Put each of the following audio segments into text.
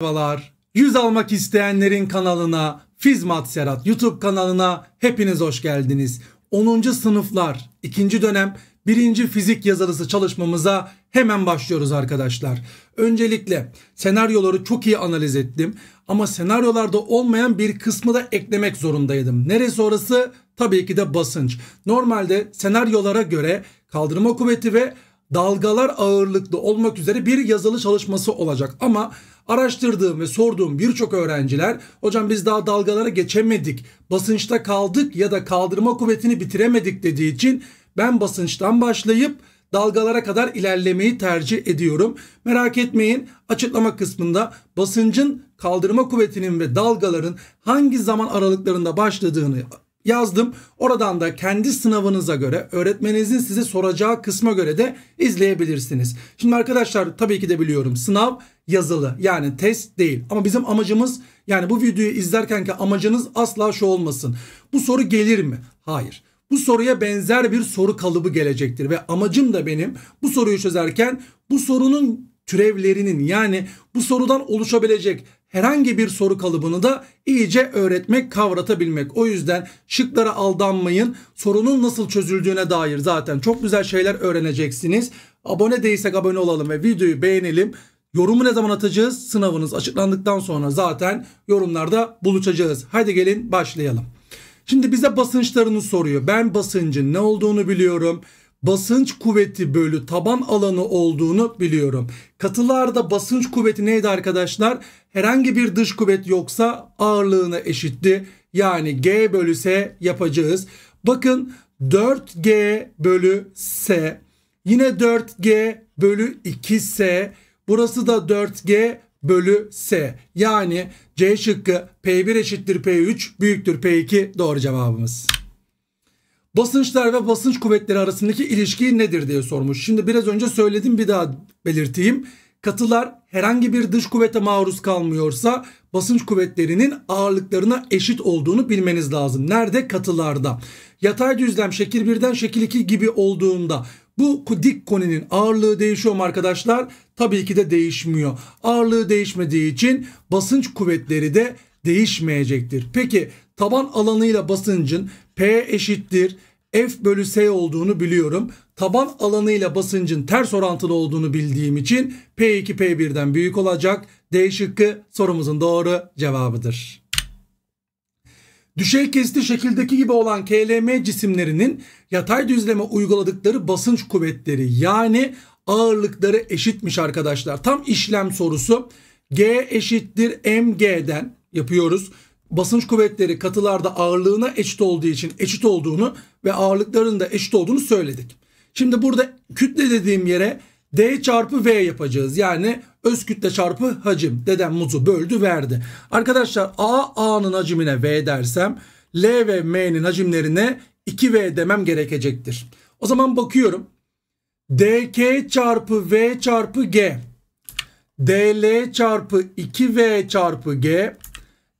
Merhabalar. Yüz almak isteyenlerin kanalına, Fizmat Serhat YouTube kanalına hepiniz hoş geldiniz. 10. sınıflar 2. dönem 1. fizik yazarısı çalışmamıza hemen başlıyoruz arkadaşlar. Öncelikle senaryoları çok iyi analiz ettim ama senaryolarda olmayan bir kısmı da eklemek zorundaydım. Neresi orası? Tabii ki de basınç. Normalde senaryolara göre kaldırma kuvveti ve dalgalar ağırlıklı olmak üzere bir yazılı çalışması olacak ama Araştırdığım ve sorduğum birçok öğrenciler hocam biz daha dalgalara geçemedik, basınçta kaldık ya da kaldırma kuvvetini bitiremedik dediği için ben basınçtan başlayıp dalgalara kadar ilerlemeyi tercih ediyorum. Merak etmeyin açıklama kısmında basıncın kaldırma kuvvetinin ve dalgaların hangi zaman aralıklarında başladığını yazdım. Oradan da kendi sınavınıza göre öğretmeninizin size soracağı kısma göre de izleyebilirsiniz. Şimdi arkadaşlar tabii ki de biliyorum sınav yazılı yani test değil ama bizim amacımız yani bu videoyu izlerken ki amacınız asla şu olmasın. Bu soru gelir mi? Hayır. Bu soruya benzer bir soru kalıbı gelecektir ve amacım da benim bu soruyu çözerken bu sorunun türevlerinin yani bu sorudan oluşabilecek herhangi bir soru kalıbını da iyice öğretmek, kavratabilmek. O yüzden şıklara aldanmayın. Sorunun nasıl çözüldüğüne dair zaten çok güzel şeyler öğreneceksiniz. Abone değilsek abone olalım ve videoyu beğenelim. Yorumu ne zaman atacağız? Sınavınız açıklandıktan sonra zaten yorumlarda buluşacağız. Haydi gelin başlayalım. Şimdi bize basınçlarını soruyor. Ben basıncın ne olduğunu biliyorum basınç kuvveti bölü taban alanı olduğunu biliyorum. Katılarda basınç kuvveti neydi arkadaşlar? Herhangi bir dış kuvvet yoksa ağırlığına eşitti. Yani G bölü S yapacağız. Bakın 4G bölü S. Yine 4G bölü 2S. Burası da 4G bölü S. Yani C şıkkı P1 eşittir P3 büyüktür P2 doğru cevabımız. Basınçlar ve basınç kuvvetleri arasındaki ilişki nedir diye sormuş. Şimdi biraz önce söyledim bir daha belirteyim. Katılar herhangi bir dış kuvvete maruz kalmıyorsa basınç kuvvetlerinin ağırlıklarına eşit olduğunu bilmeniz lazım. Nerede? Katılarda. Yatay düzlem şekil 1'den şekil 2 gibi olduğunda bu dik koninin ağırlığı değişiyor mu arkadaşlar? Tabii ki de değişmiyor. Ağırlığı değişmediği için basınç kuvvetleri de değişmeyecektir. Peki taban alanıyla basıncın P eşittir F bölü S olduğunu biliyorum. Taban alanıyla basıncın ters orantılı olduğunu bildiğim için P2 P1'den büyük olacak. D şıkkı sorumuzun doğru cevabıdır. Düşey kesti şekildeki gibi olan KLM cisimlerinin yatay düzleme uyguladıkları basınç kuvvetleri yani ağırlıkları eşitmiş arkadaşlar. Tam işlem sorusu G eşittir MG'den yapıyoruz basınç kuvvetleri katılarda ağırlığına eşit olduğu için eşit olduğunu ve ağırlıkların da eşit olduğunu söyledik. Şimdi burada kütle dediğim yere D çarpı V yapacağız. Yani öz kütle çarpı hacim. Dedem muzu böldü verdi. Arkadaşlar A A'nın hacimine V dersem L ve M'nin hacimlerine 2V demem gerekecektir. O zaman bakıyorum. DK çarpı V çarpı G. DL çarpı 2V çarpı G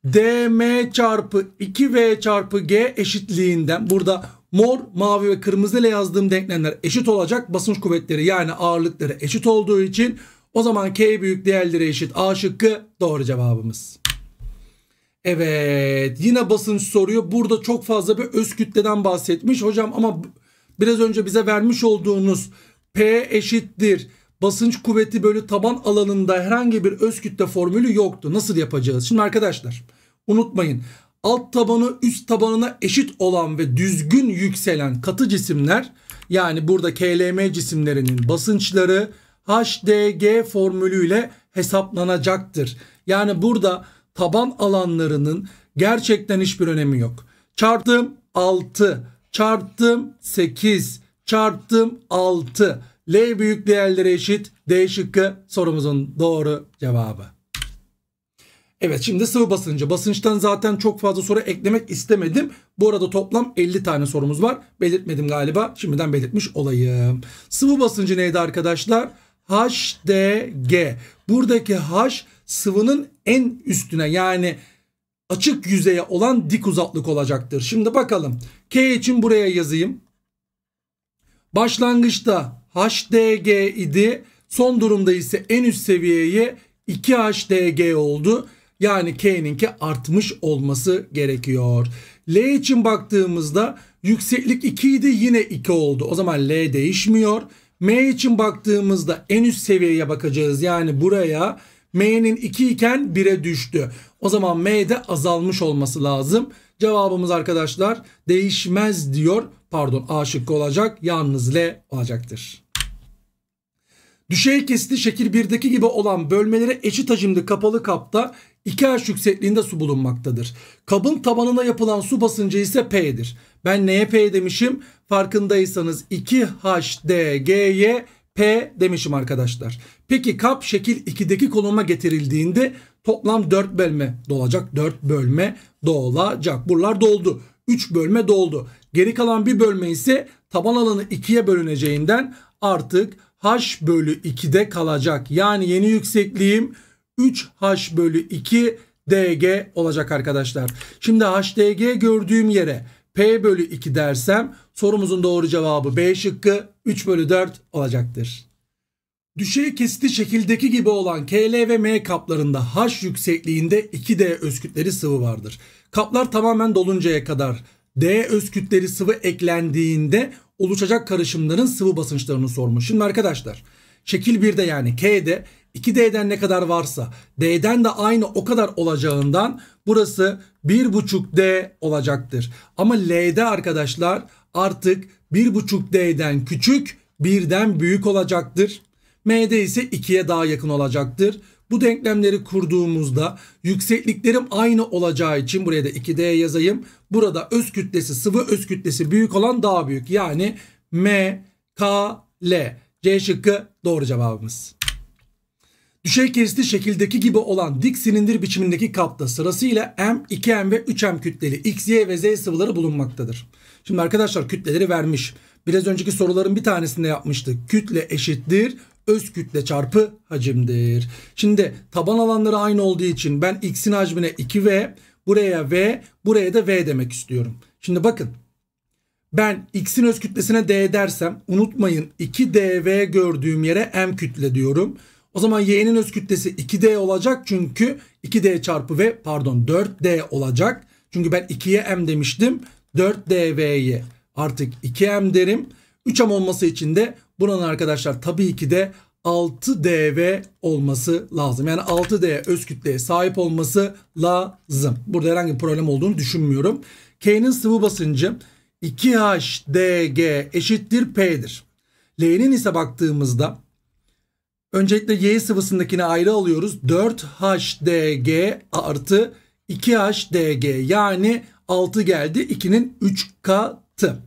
dm çarpı 2v çarpı g eşitliğinden burada mor, mavi ve kırmızı ile yazdığım denklemler eşit olacak. Basınç kuvvetleri yani ağırlıkları eşit olduğu için o zaman k büyük değerleri eşit. A şıkkı doğru cevabımız. Evet yine basınç soruyor. Burada çok fazla bir öz kütleden bahsetmiş. Hocam ama biraz önce bize vermiş olduğunuz P eşittir basınç kuvveti bölü taban alanında herhangi bir öz kütle formülü yoktu. Nasıl yapacağız? Şimdi arkadaşlar unutmayın alt tabanı üst tabanına eşit olan ve düzgün yükselen katı cisimler yani burada KLM cisimlerinin basınçları HDG formülüyle hesaplanacaktır. Yani burada taban alanlarının gerçekten hiçbir önemi yok. Çarptım 6, çarptım 8, çarptım 6 L büyük değerlere eşit. D şıkkı sorumuzun doğru cevabı. Evet şimdi sıvı basıncı. Basınçtan zaten çok fazla soru eklemek istemedim. Bu arada toplam 50 tane sorumuz var. Belirtmedim galiba. Şimdiden belirtmiş olayım. Sıvı basıncı neydi arkadaşlar? HDG. Buradaki H sıvının en üstüne yani açık yüzeye olan dik uzaklık olacaktır. Şimdi bakalım. K için buraya yazayım. Başlangıçta HDG idi. Son durumda ise en üst seviyeye 2HDG oldu. Yani K'ninki artmış olması gerekiyor. L için baktığımızda yükseklik 2 idi yine 2 oldu. O zaman L değişmiyor. M için baktığımızda en üst seviyeye bakacağız. Yani buraya M'nin 2 iken 1'e düştü. O zaman M de azalmış olması lazım. Cevabımız arkadaşlar değişmez diyor. Pardon A şıkkı olacak. Yalnız L olacaktır. Düşey kesiti şekil 1'deki gibi olan bölmelere eşit hacimli kapalı kapta 2H yüksekliğinde su bulunmaktadır. Kabın tabanına yapılan su basıncı ise P'dir. Ben neye P demişim? Farkındaysanız 2HDG'ye P demişim arkadaşlar. Peki kap şekil 2'deki konuma getirildiğinde toplam 4 bölme dolacak. 4 bölme dolacak. Buralar doldu. 3 bölme doldu. Geri kalan bir bölme ise taban alanı 2'ye bölüneceğinden artık h bölü 2'de kalacak. Yani yeni yüksekliğim 3h bölü 2 dg olacak arkadaşlar. Şimdi hdg gördüğüm yere p bölü 2 dersem sorumuzun doğru cevabı b şıkkı 3 bölü 4 olacaktır. Düşey kesiti şekildeki gibi olan KL ve M kaplarında H yüksekliğinde 2D özkütleri sıvı vardır. Kaplar tamamen doluncaya kadar D özkütleri sıvı eklendiğinde oluşacak karışımların sıvı basınçlarını sormuş. Şimdi arkadaşlar şekil 1'de yani K'de 2D'den ne kadar varsa D'den de aynı o kadar olacağından burası 1,5D olacaktır. Ama L'de arkadaşlar artık 1,5D'den küçük 1'den büyük olacaktır. M'de ise 2'ye daha yakın olacaktır. Bu denklemleri kurduğumuzda yüksekliklerim aynı olacağı için buraya da 2D yazayım. Burada öz kütlesi sıvı öz kütlesi büyük olan daha büyük. Yani M, K, L. C şıkkı doğru cevabımız. Düşey kesti şekildeki gibi olan dik silindir biçimindeki kapta sırasıyla M, 2M ve 3M kütleli X, Y ve Z sıvıları bulunmaktadır. Şimdi arkadaşlar kütleleri vermiş. Biraz önceki soruların bir tanesinde yapmıştık. Kütle eşittir öz kütle çarpı hacimdir. Şimdi taban alanları aynı olduğu için ben x'in hacmine 2v, buraya v, buraya da v demek istiyorum. Şimdi bakın ben x'in öz kütlesine d dersem unutmayın 2dv gördüğüm yere m kütle diyorum. O zaman y'nin öz kütlesi 2d olacak çünkü 2d çarpı v pardon 4d olacak. Çünkü ben 2'ye m demiştim 4dv'ye artık 2M derim. 3M olması için de buranın arkadaşlar tabii ki de 6DV olması lazım. Yani 6D öz kütleye sahip olması lazım. Burada herhangi bir problem olduğunu düşünmüyorum. K'nin sıvı basıncı 2HDG eşittir P'dir. L'nin ise baktığımızda öncelikle Y sıvısındakini ayrı alıyoruz. 4HDG artı 2HDG yani 6 geldi 2'nin 3 katı.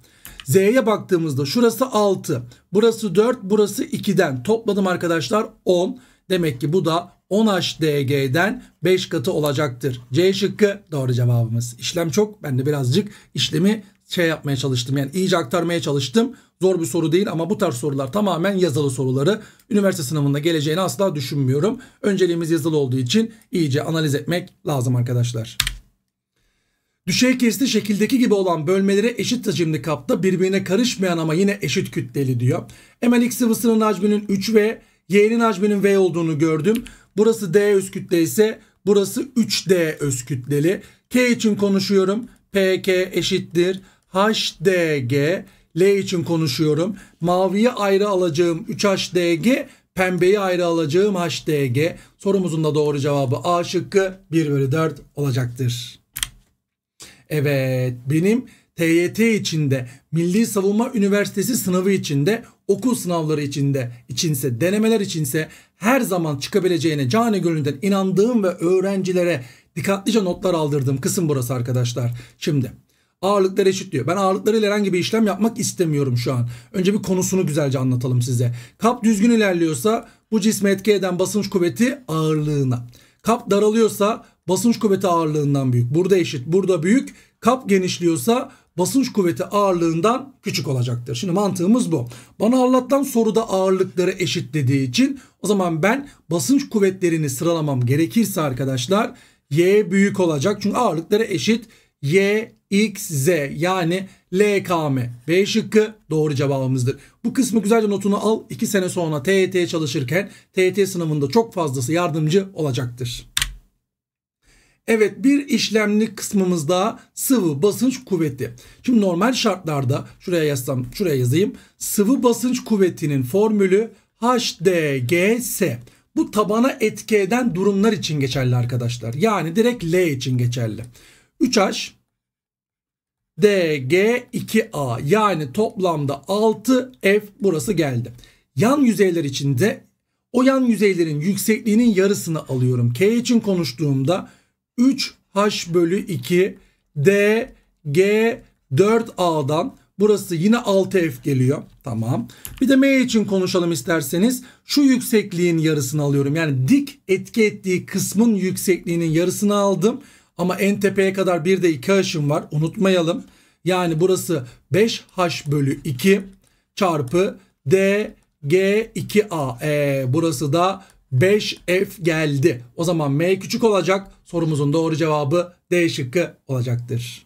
Z'ye baktığımızda şurası 6, burası 4, burası 2'den topladım arkadaşlar 10. Demek ki bu da 10HDG'den 5 katı olacaktır. C şıkkı doğru cevabımız. İşlem çok. Ben de birazcık işlemi şey yapmaya çalıştım. Yani iyice aktarmaya çalıştım. Zor bir soru değil ama bu tarz sorular tamamen yazılı soruları. Üniversite sınavında geleceğini asla düşünmüyorum. Önceliğimiz yazılı olduğu için iyice analiz etmek lazım arkadaşlar. Düşey kesti şekildeki gibi olan bölmelere eşit hacimli kapta birbirine karışmayan ama yine eşit kütleli diyor. Hemen x sıvısının hacminin 3V, y'nin hacminin V olduğunu gördüm. Burası D öz kütle ise burası 3D öz kütleli. K için konuşuyorum. PK eşittir. HDG. L için konuşuyorum. Maviyi ayrı alacağım 3HDG. Pembeyi ayrı alacağım HDG. Sorumuzun da doğru cevabı A şıkkı 1 bölü 4 olacaktır. Evet benim TYT içinde, Milli Savunma Üniversitesi sınavı içinde, okul sınavları içinde, içinse, denemeler içinse her zaman çıkabileceğine canı gönülden inandığım ve öğrencilere dikkatlice notlar aldırdığım kısım burası arkadaşlar. Şimdi ağırlıklar eşit diyor. Ben ağırlıklarıyla herhangi bir işlem yapmak istemiyorum şu an. Önce bir konusunu güzelce anlatalım size. Kap düzgün ilerliyorsa bu cisme etki eden basınç kuvveti ağırlığına. Kap daralıyorsa basınç kuvveti ağırlığından büyük. Burada eşit, burada büyük. Kap genişliyorsa basınç kuvveti ağırlığından küçük olacaktır. Şimdi mantığımız bu. Bana anlatılan soruda ağırlıkları eşit dediği için o zaman ben basınç kuvvetlerini sıralamam gerekirse arkadaşlar Y büyük olacak. Çünkü ağırlıkları eşit. Y, X, Z yani LKM. B şıkkı doğru cevabımızdır. Bu kısmı güzelce notunu al. 2 sene sonra TET çalışırken TET sınavında çok fazlası yardımcı olacaktır. Evet bir işlemli kısmımız daha sıvı basınç kuvveti. Şimdi normal şartlarda şuraya yazsam şuraya yazayım. Sıvı basınç kuvvetinin formülü HDGS. Bu tabana etki eden durumlar için geçerli arkadaşlar. Yani direkt L için geçerli. 3H DG2A yani toplamda 6F burası geldi. Yan yüzeyler için de o yan yüzeylerin yüksekliğinin yarısını alıyorum. K için konuştuğumda 3H bölü 2 D G 4A'dan burası yine 6F geliyor. Tamam. Bir de M için konuşalım isterseniz. Şu yüksekliğin yarısını alıyorum. Yani dik etki ettiği kısmın yüksekliğinin yarısını aldım. Ama en tepeye kadar bir de 2H'ım var. Unutmayalım. Yani burası 5H bölü 2 çarpı D G 2A. E, ee, burası da 5F geldi. O zaman M küçük olacak. Sorumuzun doğru cevabı D şıkkı olacaktır.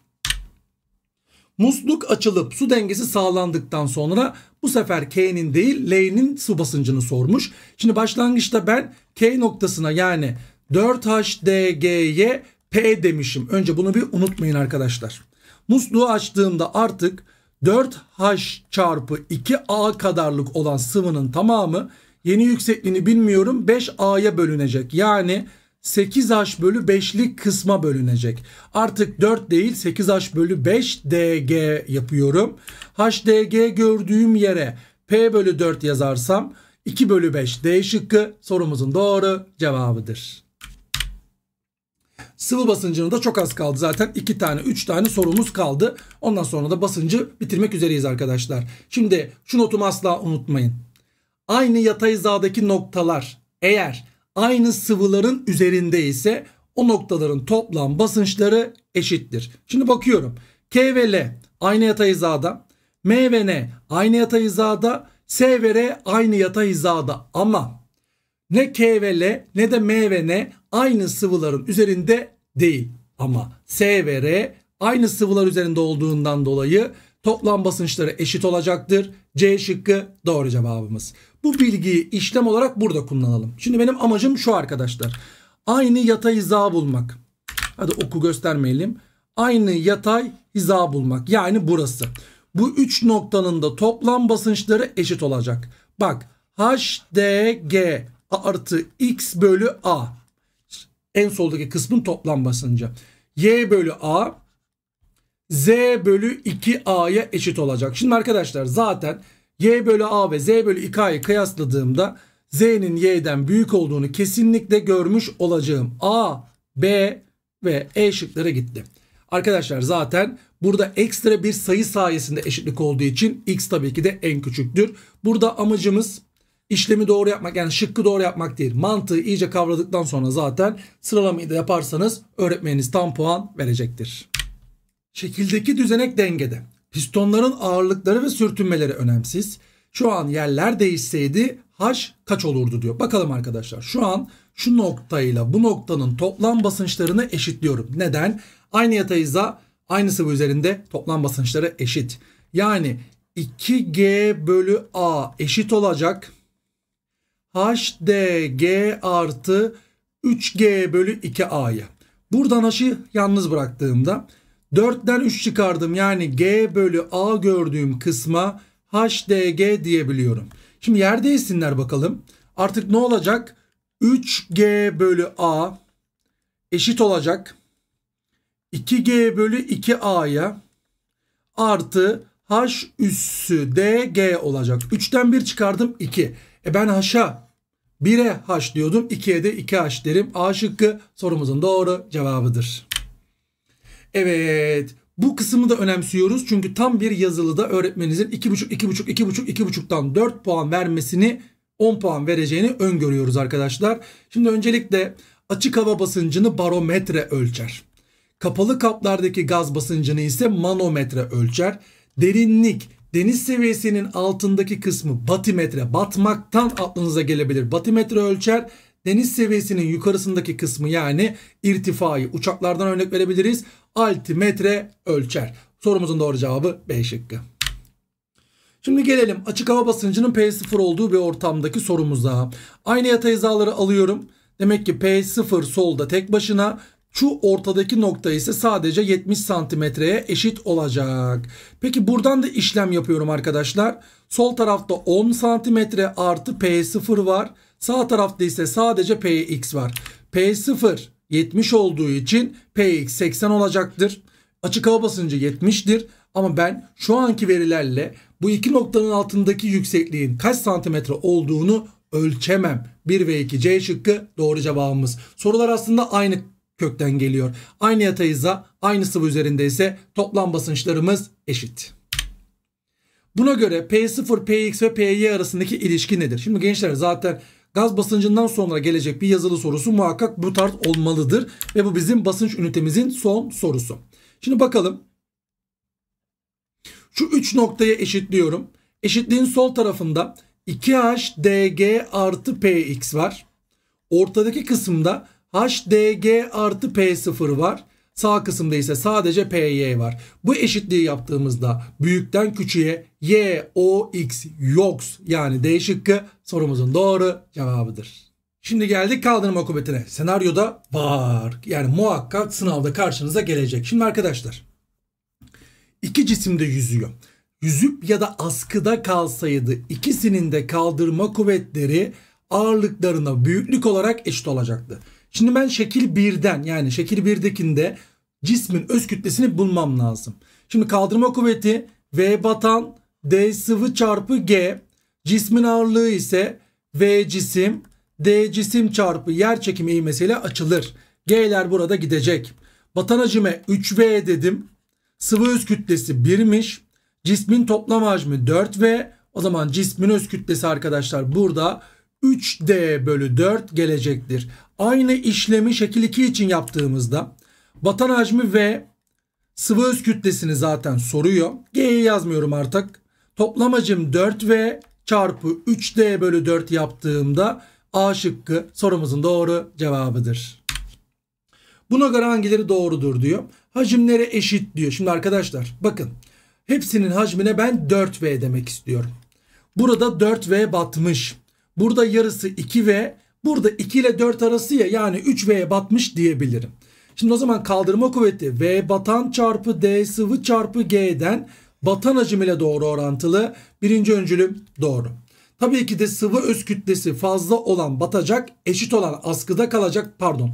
Musluk açılıp su dengesi sağlandıktan sonra bu sefer K'nin değil L'nin su basıncını sormuş. Şimdi başlangıçta ben K noktasına yani 4HDG'ye P demişim. Önce bunu bir unutmayın arkadaşlar. Musluğu açtığımda artık 4H çarpı 2A kadarlık olan sıvının tamamı Yeni yüksekliğini bilmiyorum 5A'ya bölünecek. Yani 8H bölü 5'lik kısma bölünecek. Artık 4 değil 8H bölü 5 DG yapıyorum. HDG gördüğüm yere P bölü 4 yazarsam 2 bölü 5 D şıkkı sorumuzun doğru cevabıdır. Sıvı basıncının da çok az kaldı zaten. 2 tane 3 tane sorumuz kaldı. Ondan sonra da basıncı bitirmek üzereyiz arkadaşlar. Şimdi şu notumu asla unutmayın aynı yatay hizadaki noktalar eğer aynı sıvıların üzerinde ise o noktaların toplam basınçları eşittir. Şimdi bakıyorum. K ve L aynı yatay hizada. M ve N aynı yatay hizada. S ve R aynı yatay hizada ama ne K ve L ne de M ve N aynı sıvıların üzerinde değil. Ama S ve R aynı sıvılar üzerinde olduğundan dolayı toplam basınçları eşit olacaktır. C şıkkı doğru cevabımız. Bu bilgiyi işlem olarak burada kullanalım. Şimdi benim amacım şu arkadaşlar. Aynı yatay hiza bulmak. Hadi oku göstermeyelim. Aynı yatay hiza bulmak. Yani burası. Bu üç noktanın da toplam basınçları eşit olacak. Bak HDG artı X bölü A. En soldaki kısmın toplam basıncı. Y bölü A Z bölü 2A'ya eşit olacak. Şimdi arkadaşlar zaten y bölü a ve z bölü 2a'yı kıyasladığımda z'nin y'den büyük olduğunu kesinlikle görmüş olacağım. a, b ve e şıkları gitti. Arkadaşlar zaten burada ekstra bir sayı sayesinde eşitlik olduğu için x tabii ki de en küçüktür. Burada amacımız işlemi doğru yapmak yani şıkkı doğru yapmak değil. Mantığı iyice kavradıktan sonra zaten sıralamayı da yaparsanız öğretmeniniz tam puan verecektir. Şekildeki düzenek dengede. Pistonların ağırlıkları ve sürtünmeleri önemsiz. Şu an yerler değişseydi H kaç olurdu diyor. Bakalım arkadaşlar şu an şu noktayla bu noktanın toplam basınçlarını eşitliyorum. Neden? Aynı yatayıza aynı sıvı üzerinde toplam basınçları eşit. Yani 2G bölü A eşit olacak. HDG artı 3G bölü 2A'yı. Buradan H'ı yalnız bıraktığımda 4'ten 3 çıkardım. Yani G bölü A gördüğüm kısma HDG diyebiliyorum. Şimdi yer değilsinler bakalım. Artık ne olacak? 3G bölü A eşit olacak. 2G bölü 2A'ya artı H üssü DG olacak. 3'ten 1 çıkardım 2. E ben H'a 1'e H diyordum. 2'ye de 2H derim. A şıkkı sorumuzun doğru cevabıdır. Evet bu kısmı da önemsiyoruz. Çünkü tam bir yazılıda öğretmeninizin 2,5, 2,5, 2,5, 2,5'tan 4 puan vermesini 10 puan vereceğini öngörüyoruz arkadaşlar. Şimdi öncelikle açık hava basıncını barometre ölçer. Kapalı kaplardaki gaz basıncını ise manometre ölçer. Derinlik deniz seviyesinin altındaki kısmı batimetre batmaktan aklınıza gelebilir. Batimetre ölçer. Deniz seviyesinin yukarısındaki kısmı yani irtifayı uçaklardan örnek verebiliriz altimetre ölçer. Sorumuzun doğru cevabı B şıkkı. Şimdi gelelim açık hava basıncının P0 olduğu bir ortamdaki sorumuza. Aynı yatay hizaları alıyorum. Demek ki P0 solda tek başına şu ortadaki nokta ise sadece 70 santimetreye eşit olacak. Peki buradan da işlem yapıyorum arkadaşlar. Sol tarafta 10 santimetre artı P0 var. Sağ tarafta ise sadece Px var. P0 70 olduğu için Px 80 olacaktır. Açık hava basıncı 70'dir. Ama ben şu anki verilerle bu iki noktanın altındaki yüksekliğin kaç santimetre olduğunu ölçemem. 1 ve 2 C şıkkı doğru cevabımız. Sorular aslında aynı kökten geliyor. Aynı yatayıza aynı sıvı üzerinde ise toplam basınçlarımız eşit. Buna göre P0, Px ve Py arasındaki ilişki nedir? Şimdi gençler zaten Gaz basıncından sonra gelecek bir yazılı sorusu muhakkak bu tarz olmalıdır. Ve bu bizim basınç ünitemizin son sorusu. Şimdi bakalım. Şu 3 noktaya eşitliyorum. Eşitliğin sol tarafında 2HDG artı PX var. Ortadaki kısımda HDG artı P0 var. Sağ kısımda ise sadece PY var. Bu eşitliği yaptığımızda büyükten küçüğe Y, O, X, YOX yani D şıkkı sorumuzun doğru cevabıdır. Şimdi geldik kaldırma kuvvetine. Senaryoda var. Yani muhakkak sınavda karşınıza gelecek. Şimdi arkadaşlar iki cisim de yüzüyor. Yüzüp ya da askıda kalsaydı ikisinin de kaldırma kuvvetleri ağırlıklarına büyüklük olarak eşit olacaktı. Şimdi ben şekil 1'den yani şekil 1'dekinde cismin öz kütlesini bulmam lazım. Şimdi kaldırma kuvveti V batan D sıvı çarpı G cismin ağırlığı ise V cisim D cisim çarpı yer çekimi ivmesiyle açılır. G'ler burada gidecek. Batan hacime 3V dedim. Sıvı öz kütlesi 1'miş. Cismin toplam hacmi 4V. O zaman cismin öz kütlesi arkadaşlar burada 3D bölü 4 gelecektir aynı işlemi şekil 2 için yaptığımızda batan hacmi ve sıvı öz kütlesini zaten soruyor. G'yi yazmıyorum artık. Toplam hacim 4V çarpı 3D bölü 4 yaptığımda A şıkkı sorumuzun doğru cevabıdır. Buna göre hangileri doğrudur diyor. Hacimlere eşit diyor. Şimdi arkadaşlar bakın hepsinin hacmine ben 4V demek istiyorum. Burada 4V batmış. Burada yarısı 2V Burada 2 ile 4 arası ya yani 3V batmış diyebilirim. Şimdi o zaman kaldırma kuvveti V batan çarpı D sıvı çarpı G'den batan hacim ile doğru orantılı. Birinci öncülüm doğru. Tabii ki de sıvı öz kütlesi fazla olan batacak eşit olan askıda kalacak pardon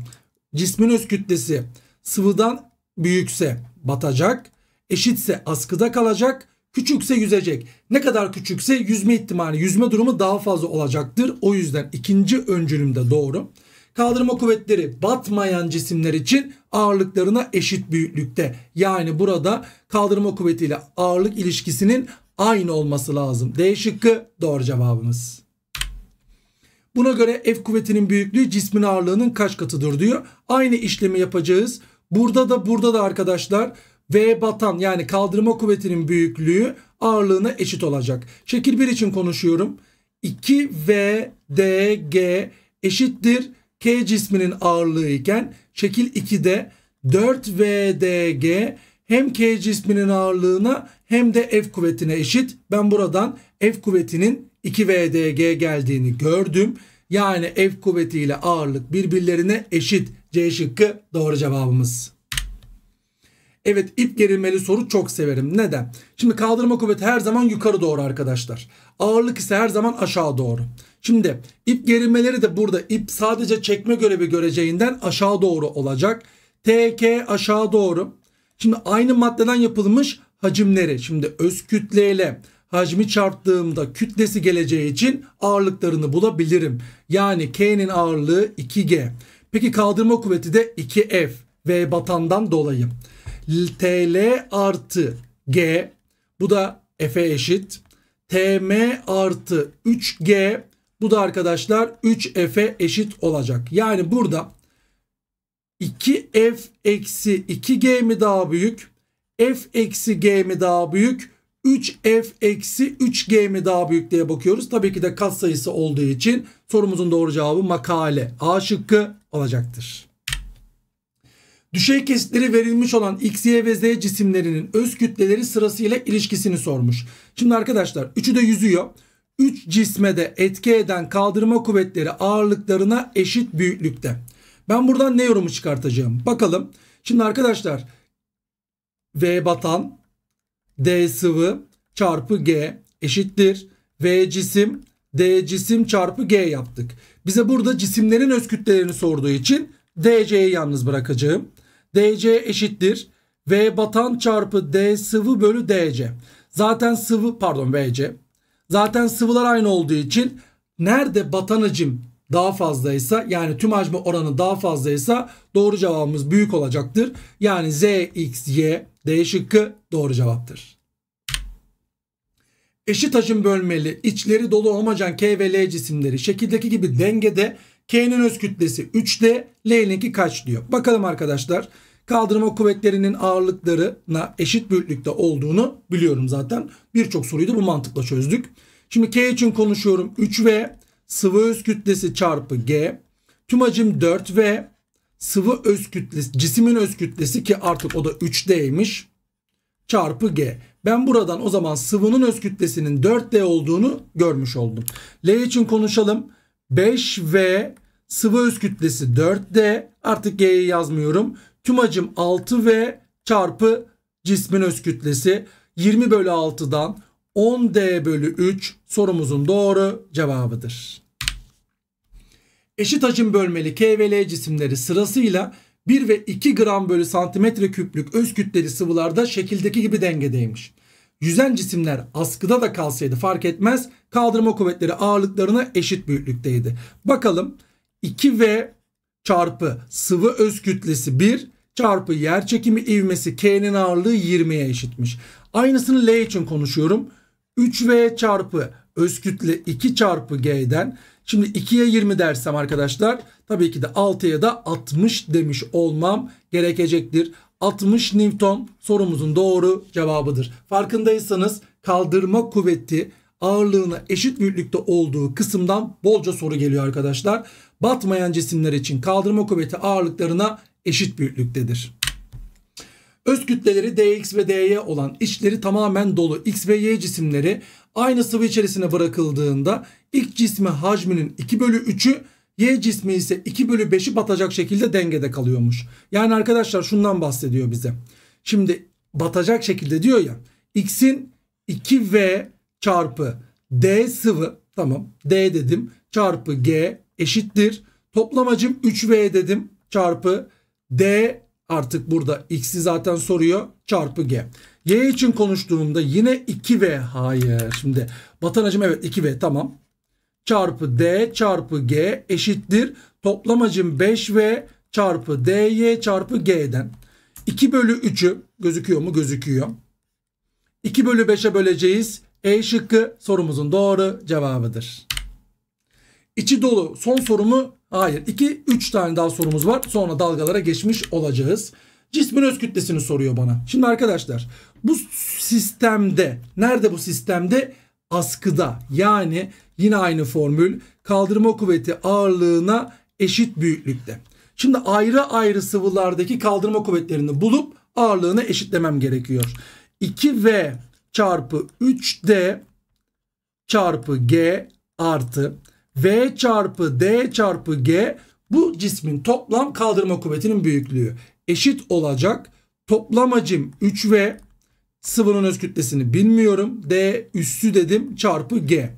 cismin öz kütlesi sıvıdan büyükse batacak eşitse askıda kalacak Küçükse yüzecek. Ne kadar küçükse yüzme ihtimali, yüzme durumu daha fazla olacaktır. O yüzden ikinci öncülüm de doğru. Kaldırma kuvvetleri batmayan cisimler için ağırlıklarına eşit büyüklükte. Yani burada kaldırma kuvvetiyle ağırlık ilişkisinin aynı olması lazım. D şıkkı doğru cevabımız. Buna göre F kuvvetinin büyüklüğü cismin ağırlığının kaç katıdır diyor. Aynı işlemi yapacağız. Burada da burada da arkadaşlar V batan yani kaldırma kuvvetinin büyüklüğü ağırlığına eşit olacak. Şekil 1 için konuşuyorum. 2 V D G eşittir K cisminin ağırlığı iken şekil 2'de 4 V D G hem K cisminin ağırlığına hem de F kuvvetine eşit. Ben buradan F kuvvetinin 2 V D G geldiğini gördüm. Yani F kuvvetiyle ağırlık birbirlerine eşit. C şıkkı doğru cevabımız. Evet ip gerilmeli soru çok severim. Neden? Şimdi kaldırma kuvveti her zaman yukarı doğru arkadaşlar. Ağırlık ise her zaman aşağı doğru. Şimdi ip gerilmeleri de burada ip sadece çekme görevi göreceğinden aşağı doğru olacak. TK aşağı doğru. Şimdi aynı maddeden yapılmış hacimleri. Şimdi öz kütleyle hacmi çarptığımda kütlesi geleceği için ağırlıklarını bulabilirim. Yani K'nin ağırlığı 2G. Peki kaldırma kuvveti de 2F ve batandan dolayı. TL artı G bu da F'e eşit. TM artı 3G bu da arkadaşlar 3F'e eşit olacak. Yani burada 2F eksi 2G mi daha büyük? F eksi G mi daha büyük? 3F eksi 3G mi daha büyük diye bakıyoruz. Tabii ki de katsayısı olduğu için sorumuzun doğru cevabı makale A şıkkı olacaktır. Düşey kesitleri verilmiş olan X, Y ve Z cisimlerinin öz kütleleri sırasıyla ilişkisini sormuş. Şimdi arkadaşlar üçü de yüzüyor. 3 cisme de etki eden kaldırma kuvvetleri ağırlıklarına eşit büyüklükte. Ben buradan ne yorumu çıkartacağım? Bakalım. Şimdi arkadaşlar V batan D sıvı çarpı G eşittir. V cisim D cisim çarpı G yaptık. Bize burada cisimlerin öz kütlelerini sorduğu için DC'yi yalnız bırakacağım. DC eşittir. V batan çarpı D sıvı bölü DC. Zaten sıvı pardon VC. Zaten sıvılar aynı olduğu için nerede batan hacim daha fazlaysa yani tüm hacmi oranı daha fazlaysa doğru cevabımız büyük olacaktır. Yani Z, X, Y D şıkkı doğru cevaptır. Eşit hacim bölmeli, içleri dolu homojen K ve L cisimleri şekildeki gibi dengede K'nin öz kütlesi 3 d L'ninki kaç diyor. Bakalım arkadaşlar kaldırma kuvvetlerinin ağırlıklarına eşit büyüklükte olduğunu biliyorum zaten. Birçok soruyu da bu mantıkla çözdük. Şimdi K için konuşuyorum 3V sıvı öz kütlesi çarpı G. Tüm hacim 4V sıvı öz kütlesi cismin öz kütlesi ki artık o da 3D'ymiş çarpı G. Ben buradan o zaman sıvının öz kütlesinin 4D olduğunu görmüş oldum. L için konuşalım. 5V sıvı öz kütlesi 4D artık G'yi yazmıyorum. Tümacım 6V çarpı cismin öz kütlesi 20 bölü 6'dan 10D bölü 3 sorumuzun doğru cevabıdır. Eşit hacim bölmeli K ve L cisimleri sırasıyla 1 ve 2 gram bölü santimetre küplük öz kütleli sıvılarda şekildeki gibi dengedeymiş. Yüzen cisimler askıda da kalsaydı fark etmez. Kaldırma kuvvetleri ağırlıklarına eşit büyüklükteydi. Bakalım 2V çarpı sıvı öz kütlesi 1 çarpı yer çekimi ivmesi K'nin ağırlığı 20'ye eşitmiş. Aynısını L için konuşuyorum. 3V çarpı öz kütle 2 çarpı G'den Şimdi 2'ye 20 dersem arkadaşlar tabii ki de 6'ya da 60 demiş olmam gerekecektir. 60 Newton sorumuzun doğru cevabıdır. Farkındaysanız kaldırma kuvveti ağırlığına eşit büyüklükte olduğu kısımdan bolca soru geliyor arkadaşlar. Batmayan cisimler için kaldırma kuvveti ağırlıklarına eşit büyüklüktedir. Öz kütleleri dx ve dy olan içleri tamamen dolu x ve y cisimleri aynı sıvı içerisine bırakıldığında ilk cismi hacminin 2 bölü 3'ü Y cismi ise 2 bölü 5'i batacak şekilde dengede kalıyormuş. Yani arkadaşlar şundan bahsediyor bize. Şimdi batacak şekilde diyor ya. X'in 2V çarpı D sıvı tamam D dedim çarpı G eşittir. Toplamacım 3V dedim çarpı D artık burada X'i zaten soruyor çarpı G. Y için konuştuğumda yine 2V hayır şimdi Batanacım evet 2V tamam çarpı D çarpı G eşittir. Toplamacım 5V çarpı DY çarpı G'den. 2 bölü 3'ü gözüküyor mu? Gözüküyor. 2 bölü 5'e böleceğiz. E şıkkı sorumuzun doğru cevabıdır. İçi dolu son sorumu hayır. 2 3 tane daha sorumuz var. Sonra dalgalara geçmiş olacağız. Cismin öz kütlesini soruyor bana. Şimdi arkadaşlar bu sistemde nerede bu sistemde askıda yani yine aynı formül kaldırma kuvveti ağırlığına eşit büyüklükte. Şimdi ayrı ayrı sıvılardaki kaldırma kuvvetlerini bulup ağırlığını eşitlemem gerekiyor. 2V çarpı 3D çarpı G artı V çarpı D çarpı G bu cismin toplam kaldırma kuvvetinin büyüklüğü eşit olacak. Toplam hacim 3V Sıvının öz kütlesini bilmiyorum. D üssü dedim çarpı G.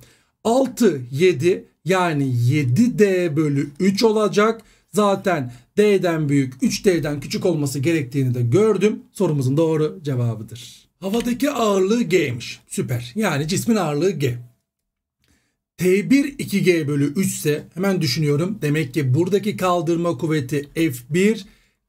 6, 7 yani 7D bölü 3 olacak. Zaten D'den büyük 3D'den küçük olması gerektiğini de gördüm. Sorumuzun doğru cevabıdır. Havadaki ağırlığı G'ymiş. Süper. Yani cismin ağırlığı G. T1 2G bölü 3 ise hemen düşünüyorum. Demek ki buradaki kaldırma kuvveti F1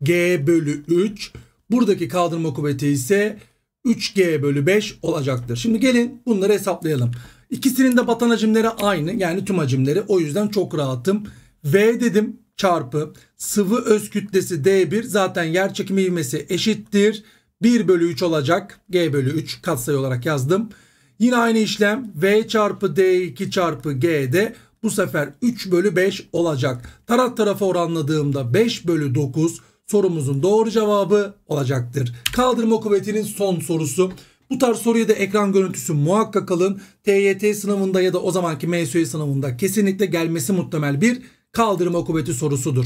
G bölü 3. Buradaki kaldırma kuvveti ise 3G bölü 5 olacaktır. Şimdi gelin bunları hesaplayalım. İkisinin de batan hacimleri aynı yani tüm hacimleri o yüzden çok rahatım. V dedim çarpı sıvı öz kütlesi D1 zaten yer çekimi ivmesi eşittir. 1 bölü 3 olacak. G bölü 3 katsayı olarak yazdım. Yine aynı işlem V çarpı D2 çarpı G'de bu sefer 3 bölü 5 olacak. Taraf tarafa oranladığımda 5 bölü 9 sorumuzun doğru cevabı olacaktır. Kaldırma kuvvetinin son sorusu. Bu tarz soruya da ekran görüntüsü muhakkak alın. TYT sınavında ya da o zamanki MSÜ sınavında kesinlikle gelmesi muhtemel bir kaldırma kuvveti sorusudur.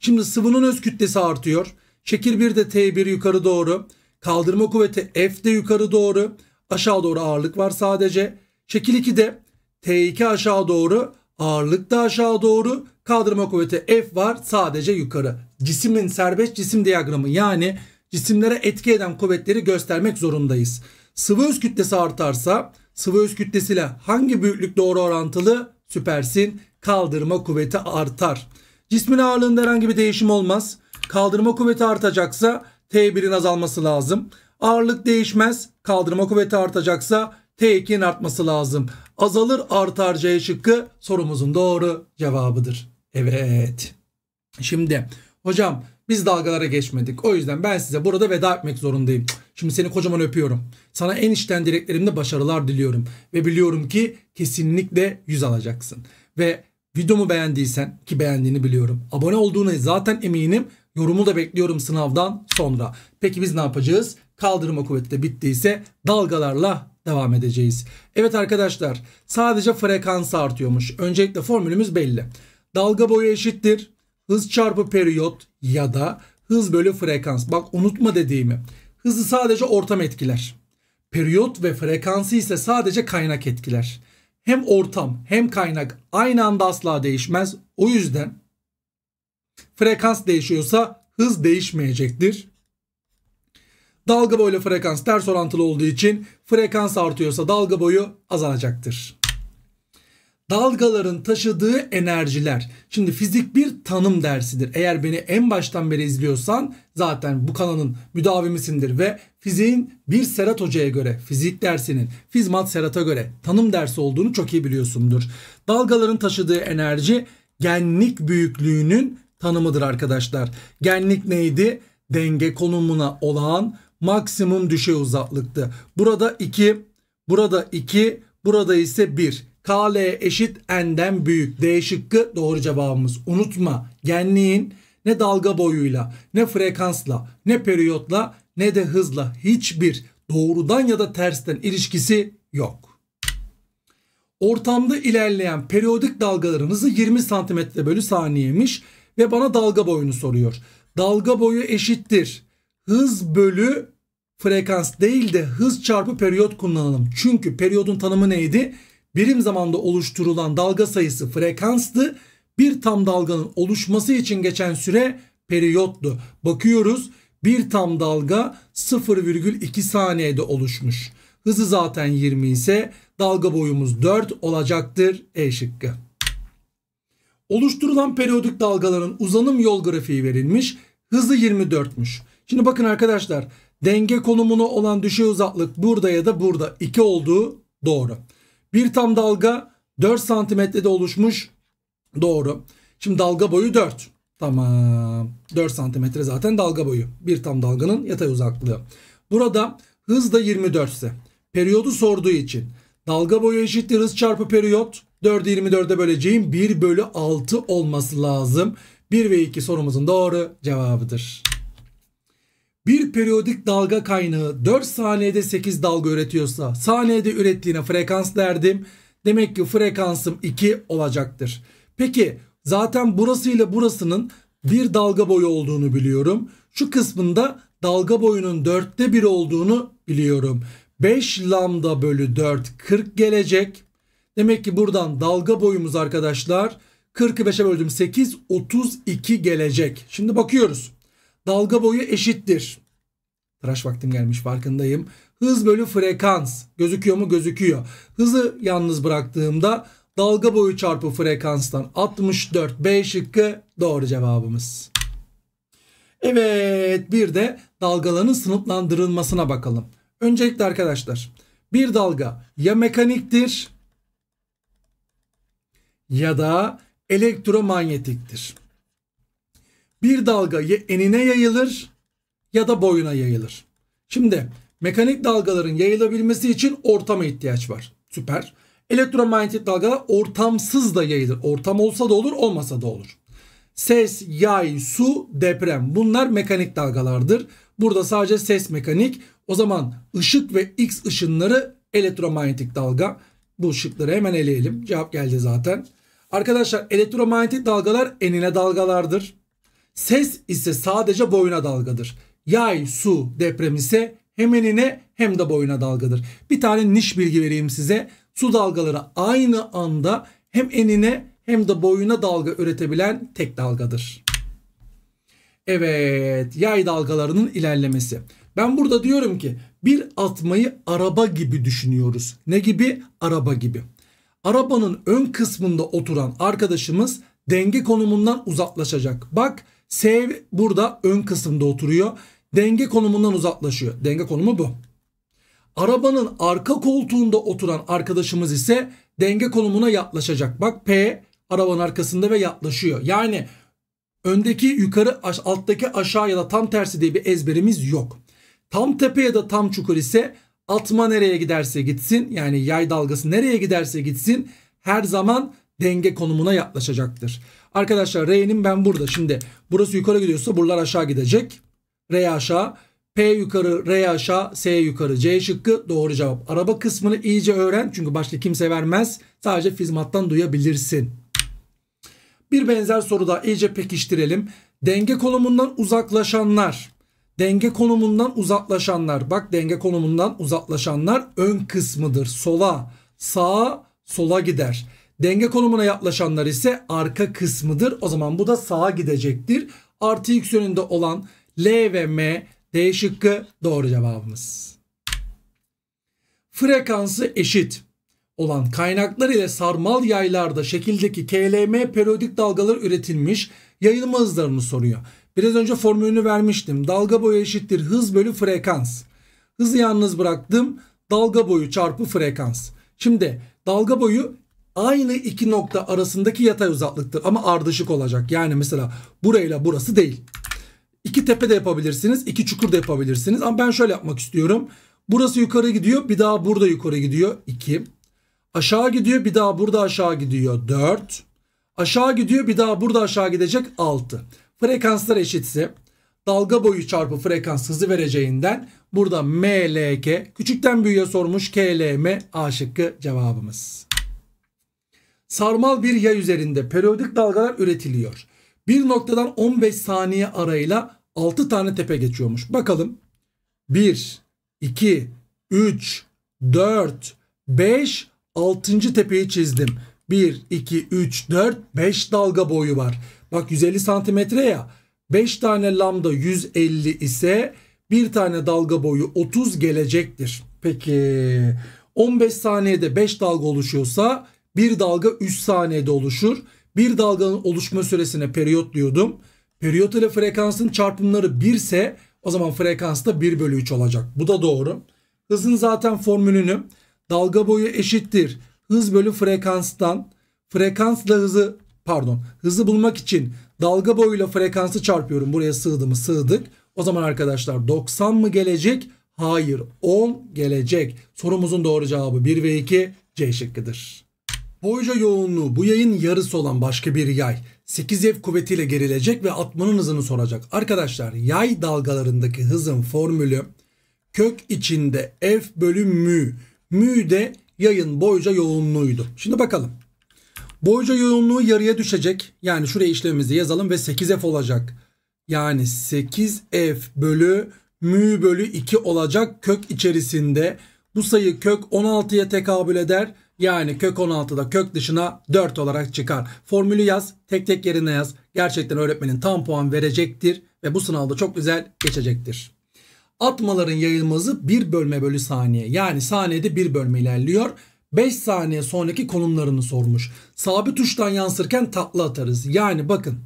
Şimdi sıvının öz kütlesi artıyor. Şekil 1 de T1 yukarı doğru. Kaldırma kuvveti F de yukarı doğru. Aşağı doğru ağırlık var sadece. Şekil 2 de T2 aşağı doğru. Ağırlık da aşağı doğru. Kaldırma kuvveti F var sadece yukarı. Cisimin serbest cisim diyagramı yani cisimlere etki eden kuvvetleri göstermek zorundayız. Sıvı öz kütlesi artarsa sıvı öz kütlesiyle hangi büyüklük doğru orantılı? Süpersin kaldırma kuvveti artar. Cismin ağırlığında herhangi bir değişim olmaz. Kaldırma kuvveti artacaksa T1'in azalması lazım. Ağırlık değişmez. Kaldırma kuvveti artacaksa T2'nin artması lazım. Azalır artar C şıkkı sorumuzun doğru cevabıdır. Evet. Şimdi hocam biz dalgalara geçmedik. O yüzden ben size burada veda etmek zorundayım. Şimdi seni kocaman öpüyorum. Sana en içten dileklerimle başarılar diliyorum. Ve biliyorum ki kesinlikle yüz alacaksın. Ve videomu beğendiysen ki beğendiğini biliyorum. Abone olduğuna zaten eminim. Yorumu da bekliyorum sınavdan sonra. Peki biz ne yapacağız? Kaldırma kuvveti de bittiyse dalgalarla devam edeceğiz. Evet arkadaşlar sadece frekans artıyormuş. Öncelikle formülümüz belli. Dalga boyu eşittir. Hız çarpı periyot ya da hız bölü frekans. Bak unutma dediğimi. Hızı sadece ortam etkiler. Periyot ve frekansı ise sadece kaynak etkiler. Hem ortam hem kaynak aynı anda asla değişmez. O yüzden frekans değişiyorsa hız değişmeyecektir. Dalga boyu frekans ters orantılı olduğu için frekans artıyorsa dalga boyu azalacaktır dalgaların taşıdığı enerjiler. Şimdi fizik bir tanım dersidir. Eğer beni en baştan beri izliyorsan zaten bu kanalın müdavimisindir ve fiziğin bir Serhat Hoca'ya göre, fizik dersinin Fizmat Serhat'a göre tanım dersi olduğunu çok iyi biliyorsundur. Dalgaların taşıdığı enerji genlik büyüklüğünün tanımıdır arkadaşlar. Genlik neydi? Denge konumuna olan maksimum düşey uzaklıktı. Burada 2, burada 2, burada ise 1. KL eşit N'den büyük. D şıkkı doğru cevabımız. Unutma genliğin ne dalga boyuyla, ne frekansla, ne periyotla, ne de hızla hiçbir doğrudan ya da tersten ilişkisi yok. Ortamda ilerleyen periyodik dalgaların hızı 20 cm bölü saniyemiş ve bana dalga boyunu soruyor. Dalga boyu eşittir. Hız bölü frekans değil de hız çarpı periyot kullanalım. Çünkü periyodun tanımı neydi? birim zamanda oluşturulan dalga sayısı frekanstı. Bir tam dalganın oluşması için geçen süre periyottu. Bakıyoruz bir tam dalga 0,2 saniyede oluşmuş. Hızı zaten 20 ise dalga boyumuz 4 olacaktır E şıkkı. Oluşturulan periyodik dalgaların uzanım yol grafiği verilmiş. Hızı 24'müş. Şimdi bakın arkadaşlar denge konumuna olan düşey uzaklık burada ya da burada 2 olduğu doğru. Bir tam dalga 4 santimetrede oluşmuş. Doğru. Şimdi dalga boyu 4. Tamam. 4 santimetre zaten dalga boyu. Bir tam dalganın yatay uzaklığı. Burada hız da 24 ise periyodu sorduğu için dalga boyu eşittir hız çarpı periyot 4'ü 24'e böleceğim 1 bölü 6 olması lazım. 1 ve 2 sorumuzun doğru cevabıdır bir periyodik dalga kaynağı 4 saniyede 8 dalga üretiyorsa saniyede ürettiğine frekans derdim. Demek ki frekansım 2 olacaktır. Peki zaten burası ile burasının bir dalga boyu olduğunu biliyorum. Şu kısmında dalga boyunun dörtte bir olduğunu biliyorum. 5 lambda bölü 4 40 gelecek. Demek ki buradan dalga boyumuz arkadaşlar 45'e böldüm 8 32 gelecek. Şimdi bakıyoruz dalga boyu eşittir. Tıraş vaktim gelmiş farkındayım. Hız bölü frekans. Gözüküyor mu? Gözüküyor. Hızı yalnız bıraktığımda dalga boyu çarpı frekanstan 64. B şıkkı doğru cevabımız. Evet bir de dalgaların sınıflandırılmasına bakalım. Öncelikle arkadaşlar bir dalga ya mekaniktir ya da elektromanyetiktir bir dalga enine yayılır ya da boyuna yayılır. Şimdi mekanik dalgaların yayılabilmesi için ortama ihtiyaç var. Süper. Elektromanyetik dalgalar ortamsız da yayılır. Ortam olsa da olur olmasa da olur. Ses, yay, su, deprem bunlar mekanik dalgalardır. Burada sadece ses mekanik. O zaman ışık ve X ışınları elektromanyetik dalga. Bu ışıkları hemen eleyelim. Cevap geldi zaten. Arkadaşlar elektromanyetik dalgalar enine dalgalardır. Ses ise sadece boyuna dalgadır. Yay, su deprem ise hem enine hem de boyuna dalgadır. Bir tane niş bilgi vereyim size. Su dalgaları aynı anda hem enine hem de boyuna dalga üretebilen tek dalgadır. Evet, yay dalgalarının ilerlemesi. Ben burada diyorum ki bir atmayı araba gibi düşünüyoruz. Ne gibi? Araba gibi. Arabanın ön kısmında oturan arkadaşımız denge konumundan uzaklaşacak. Bak S burada ön kısımda oturuyor. Denge konumundan uzaklaşıyor. Denge konumu bu. Arabanın arka koltuğunda oturan arkadaşımız ise denge konumuna yaklaşacak. Bak P arabanın arkasında ve yaklaşıyor. Yani öndeki yukarı alttaki aşağı ya da tam tersi diye bir ezberimiz yok. Tam tepe ya da tam çukur ise atma nereye giderse gitsin yani yay dalgası nereye giderse gitsin her zaman denge konumuna yaklaşacaktır. Arkadaşlar R'nin ben burada. Şimdi burası yukarı gidiyorsa buralar aşağı gidecek. R aşağı. P yukarı, R aşağı, S yukarı. C şıkkı doğru cevap. Araba kısmını iyice öğren. Çünkü başta kimse vermez. Sadece fizmattan duyabilirsin. Bir benzer soruda iyice pekiştirelim. Denge konumundan uzaklaşanlar. Denge konumundan uzaklaşanlar. Bak denge konumundan uzaklaşanlar ön kısmıdır. Sola, sağa, sola gider. Denge konumuna yaklaşanlar ise arka kısmıdır. O zaman bu da sağa gidecektir. Artı x yönünde olan L ve M D şıkkı doğru cevabımız. Frekansı eşit olan kaynaklar ile sarmal yaylarda şekildeki KLM periyodik dalgalar üretilmiş yayılma hızlarını soruyor. Biraz önce formülünü vermiştim. Dalga boyu eşittir hız bölü frekans. Hızı yalnız bıraktım. Dalga boyu çarpı frekans. Şimdi dalga boyu aynı iki nokta arasındaki yatay uzaklıktır ama ardışık olacak. Yani mesela burayla burası değil. İki tepe de yapabilirsiniz, iki çukur da yapabilirsiniz. Ama ben şöyle yapmak istiyorum. Burası yukarı gidiyor, bir daha burada yukarı gidiyor. 2. Aşağı gidiyor, bir daha burada aşağı gidiyor. 4. Aşağı gidiyor, bir daha burada aşağı gidecek. 6. Frekanslar eşitse dalga boyu çarpı frekans hızı vereceğinden burada MLK küçükten büyüğe sormuş KLM A şıkkı cevabımız sarmal bir yay üzerinde periyodik dalgalar üretiliyor. Bir noktadan 15 saniye arayla 6 tane tepe geçiyormuş. Bakalım. 1, 2, 3, 4, 5, 6. tepeyi çizdim. 1, 2, 3, 4, 5 dalga boyu var. Bak 150 santimetre ya. 5 tane lambda 150 ise bir tane dalga boyu 30 gelecektir. Peki 15 saniyede 5 dalga oluşuyorsa bir dalga 3 saniyede oluşur. Bir dalganın oluşma süresine periyot diyordum. Periyot ile frekansın çarpımları 1 ise o zaman frekans da 1 bölü 3 olacak. Bu da doğru. Hızın zaten formülünü dalga boyu eşittir. Hız bölü frekanstan frekansla hızı pardon hızı bulmak için dalga boyuyla frekansı çarpıyorum. Buraya sığdı mı sığdık. O zaman arkadaşlar 90 mı gelecek? Hayır 10 gelecek. Sorumuzun doğru cevabı 1 ve 2 C şıkkıdır. Boyca yoğunluğu bu yayın yarısı olan başka bir yay 8 ev kuvvetiyle gerilecek ve atmanın hızını soracak. Arkadaşlar yay dalgalarındaki hızın formülü kök içinde f bölü mü. Mü de yayın boyca yoğunluğuydu. Şimdi bakalım. Boyca yoğunluğu yarıya düşecek. Yani şuraya işlemimizi yazalım ve 8 f olacak. Yani 8 f bölü mü bölü 2 olacak kök içerisinde. Bu sayı kök 16'ya tekabül eder. Yani kök 16'da kök dışına 4 olarak çıkar. Formülü yaz. Tek tek yerine yaz. Gerçekten öğretmenin tam puan verecektir. Ve bu sınavda çok güzel geçecektir. Atmaların yayılması 1 bölme bölü saniye. Yani saniyede 1 bölme ilerliyor. 5 saniye sonraki konumlarını sormuş. Sabit tuştan yansırken takla atarız. Yani bakın.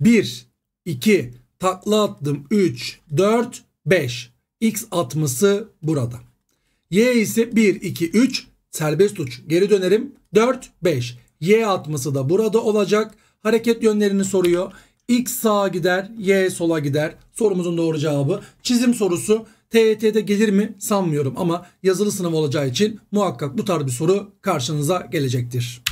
1, 2, takla attım 3, 4, 5. X atması burada. Y ise 1, 2, 3, serbest uç geri dönerim 4 5 y atması da burada olacak hareket yönlerini soruyor x sağa gider y sola gider sorumuzun doğru cevabı çizim sorusu TYT'de gelir mi sanmıyorum ama yazılı sınav olacağı için muhakkak bu tarz bir soru karşınıza gelecektir.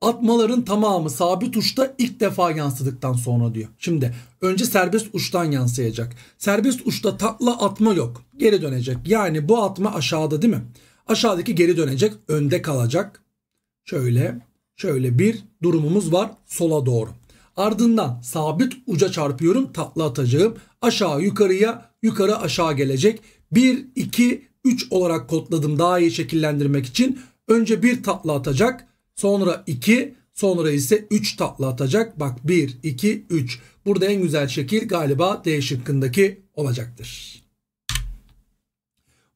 Atmaların tamamı sabit uçta ilk defa yansıdıktan sonra diyor. Şimdi önce serbest uçtan yansıyacak. Serbest uçta takla atma yok. Geri dönecek. Yani bu atma aşağıda değil mi? Aşağıdaki geri dönecek, önde kalacak. Şöyle, şöyle bir durumumuz var sola doğru. Ardından sabit uca çarpıyorum, tatlı atacağım. Aşağı yukarıya, yukarı aşağı gelecek. 1, 2, 3 olarak kodladım daha iyi şekillendirmek için. Önce bir tatlı atacak, sonra 2, sonra ise 3 tatlı atacak. Bak 1, 2, 3. Burada en güzel şekil galiba D şıkkındaki olacaktır.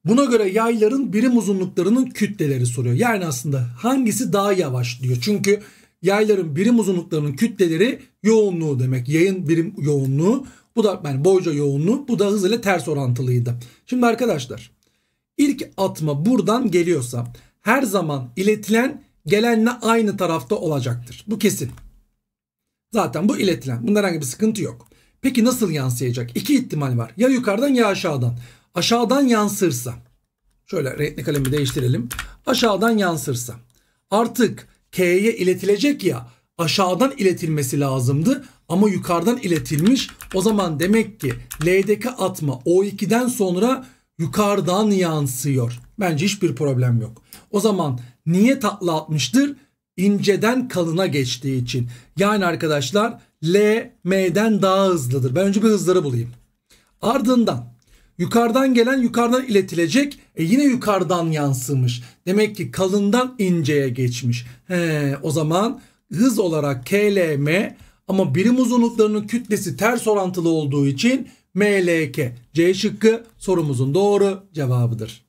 Buna göre yayların birim uzunluklarının kütleleri soruyor. Yani aslında hangisi daha yavaş diyor. Çünkü yayların birim uzunluklarının kütleleri yoğunluğu demek. Yayın birim yoğunluğu. Bu da yani boyca yoğunluğu. Bu da hız ile ters orantılıydı. Şimdi arkadaşlar ilk atma buradan geliyorsa her zaman iletilen gelenle aynı tarafta olacaktır. Bu kesin. Zaten bu iletilen. Bunda herhangi bir sıkıntı yok. Peki nasıl yansıyacak? İki ihtimal var. Ya yukarıdan ya aşağıdan aşağıdan yansırsa şöyle renkli kalemi değiştirelim. Aşağıdan yansırsa artık K'ye iletilecek ya aşağıdan iletilmesi lazımdı ama yukarıdan iletilmiş. O zaman demek ki L'deki atma O2'den sonra yukarıdan yansıyor. Bence hiçbir problem yok. O zaman niye tatlı atmıştır? İnceden kalına geçtiği için. Yani arkadaşlar L M'den daha hızlıdır. Ben önce bir hızları bulayım. Ardından Yukarıdan gelen yukarıdan iletilecek. E yine yukarıdan yansımış. Demek ki kalından inceye geçmiş. He, o zaman hız olarak KLM ama birim uzunluklarının kütlesi ters orantılı olduğu için MLK. C şıkkı sorumuzun doğru cevabıdır.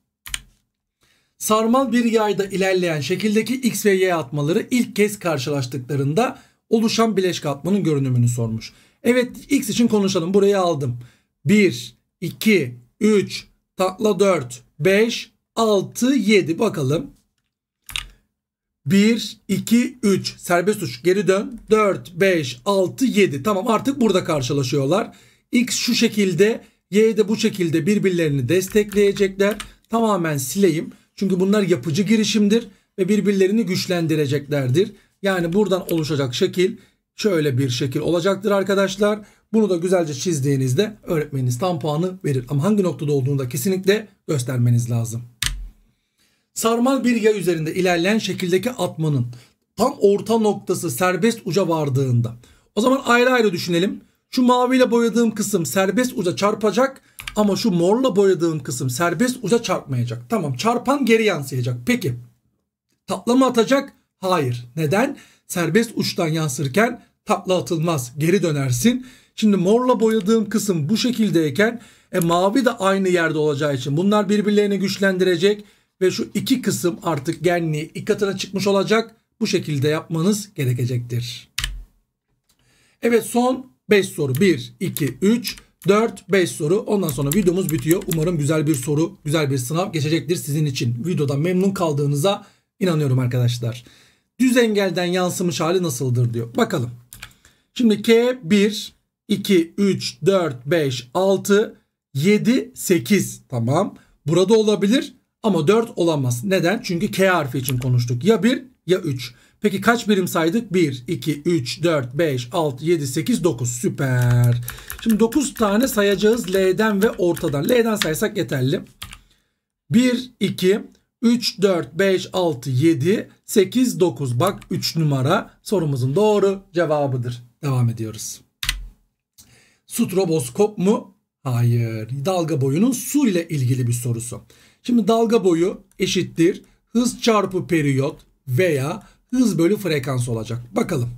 Sarmal bir yayda ilerleyen şekildeki X ve Y atmaları ilk kez karşılaştıklarında oluşan bileşik atmanın görünümünü sormuş. Evet X için konuşalım. Burayı aldım. 1, 2, 3, tatlı 4, 5, 6, 7 bakalım. 1, 2, 3 serbest uç geri dön. 4, 5, 6, 7 tamam artık burada karşılaşıyorlar. X şu şekilde Y de bu şekilde birbirlerini destekleyecekler. Tamamen sileyim. Çünkü bunlar yapıcı girişimdir ve birbirlerini güçlendireceklerdir. Yani buradan oluşacak şekil şöyle bir şekil olacaktır arkadaşlar. Bunu da güzelce çizdiğinizde öğretmeniniz tam puanı verir. Ama hangi noktada olduğunu da kesinlikle göstermeniz lazım. Sarmal bir yay üzerinde ilerleyen şekildeki atmanın tam orta noktası serbest uca vardığında. O zaman ayrı ayrı düşünelim. Şu maviyle boyadığım kısım serbest uca çarpacak ama şu morla boyadığım kısım serbest uca çarpmayacak. Tamam çarpan geri yansıyacak. Peki takla mı atacak? Hayır. Neden? Serbest uçtan yansırken takla atılmaz. Geri dönersin. Şimdi morla boyadığım kısım bu şekildeyken e, mavi de aynı yerde olacağı için bunlar birbirlerini güçlendirecek ve şu iki kısım artık genliği iki katına çıkmış olacak. Bu şekilde yapmanız gerekecektir. Evet son 5 soru. 1, 2, 3, 4, 5 soru. Ondan sonra videomuz bitiyor. Umarım güzel bir soru, güzel bir sınav geçecektir sizin için. Videoda memnun kaldığınıza inanıyorum arkadaşlar. Düz engelden yansımış hali nasıldır diyor. Bakalım. Şimdi K1 2, 3, 4, 5, 6, 7, 8. Tamam. Burada olabilir ama 4 olamaz. Neden? Çünkü K harfi için konuştuk. Ya 1 ya 3. Peki kaç birim saydık? 1, 2, 3, 4, 5, 6, 7, 8, 9. Süper. Şimdi 9 tane sayacağız L'den ve ortadan. L'den saysak yeterli. 1, 2, 3, 4, 5, 6, 7, 8, 9. Bak 3 numara sorumuzun doğru cevabıdır. Devam ediyoruz. Stroboskop mu? Hayır. Dalga boyunun su ile ilgili bir sorusu. Şimdi dalga boyu eşittir hız çarpı periyot veya hız bölü frekans olacak. Bakalım.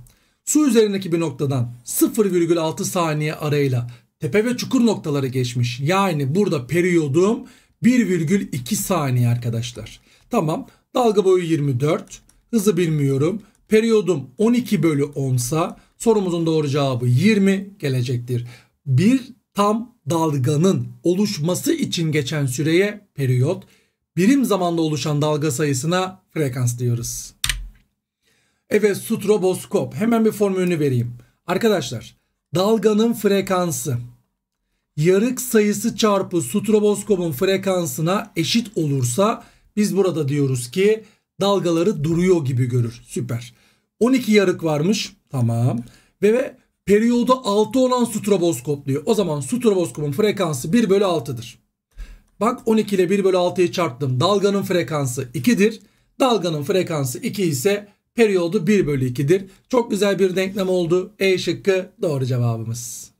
Su üzerindeki bir noktadan 0,6 saniye arayla tepe ve çukur noktaları geçmiş. Yani burada periyodum 1,2 saniye arkadaşlar. Tamam. Dalga boyu 24. Hızı bilmiyorum. Periyodum 12 bölü 10 sa sorumuzun doğru cevabı 20 gelecektir bir tam dalganın oluşması için geçen süreye periyot, birim zamanda oluşan dalga sayısına frekans diyoruz. Evet stroboskop. Hemen bir formülünü vereyim. Arkadaşlar dalganın frekansı yarık sayısı çarpı stroboskopun frekansına eşit olursa biz burada diyoruz ki dalgaları duruyor gibi görür. Süper. 12 yarık varmış. Tamam. Ve, ve periyodu 6 olan stroboskopluyor. O zaman stroboskopun frekansı 1 bölü 6'dır. Bak 12 ile 1 bölü 6'yı çarptım. Dalganın frekansı 2'dir. Dalganın frekansı 2 ise periyodu 1 bölü 2'dir. Çok güzel bir denklem oldu. E şıkkı doğru cevabımız.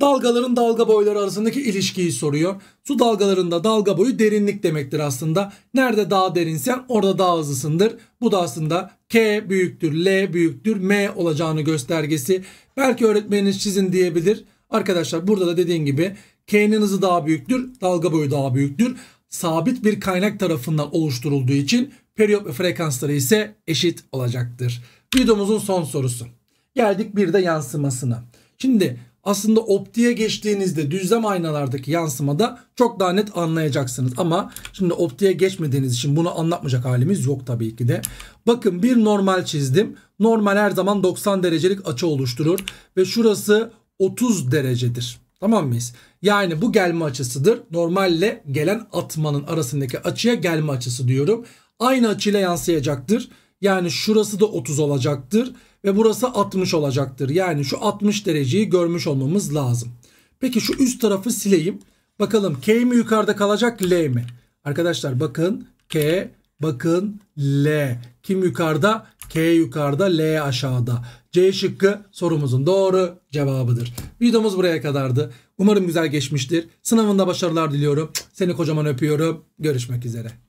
Dalgaların dalga boyları arasındaki ilişkiyi soruyor. Su dalgalarında dalga boyu derinlik demektir aslında. Nerede daha derinsen orada daha hızlısındır. Bu da aslında K büyüktür, L büyüktür, M olacağını göstergesi. Belki öğretmeniniz çizin diyebilir. Arkadaşlar burada da dediğim gibi K'nin hızı daha büyüktür, dalga boyu daha büyüktür. Sabit bir kaynak tarafından oluşturulduğu için periyot ve frekansları ise eşit olacaktır. Videomuzun son sorusu. Geldik bir de yansımasına. Şimdi aslında optiye geçtiğinizde düzlem aynalardaki yansımada çok daha net anlayacaksınız. Ama şimdi optiye geçmediğiniz için bunu anlatmayacak halimiz yok tabii ki de. Bakın bir normal çizdim. Normal her zaman 90 derecelik açı oluşturur ve şurası 30 derecedir. Tamam mıyız? Yani bu gelme açısıdır. Normalle gelen atmanın arasındaki açıya gelme açısı diyorum. Aynı açıyla yansıyacaktır. Yani şurası da 30 olacaktır ve burası 60 olacaktır. Yani şu 60 dereceyi görmüş olmamız lazım. Peki şu üst tarafı sileyim. Bakalım K mi yukarıda kalacak L mi? Arkadaşlar bakın K bakın L. Kim yukarıda? K yukarıda L aşağıda. C şıkkı sorumuzun doğru cevabıdır. Videomuz buraya kadardı. Umarım güzel geçmiştir. Sınavında başarılar diliyorum. Seni kocaman öpüyorum. Görüşmek üzere.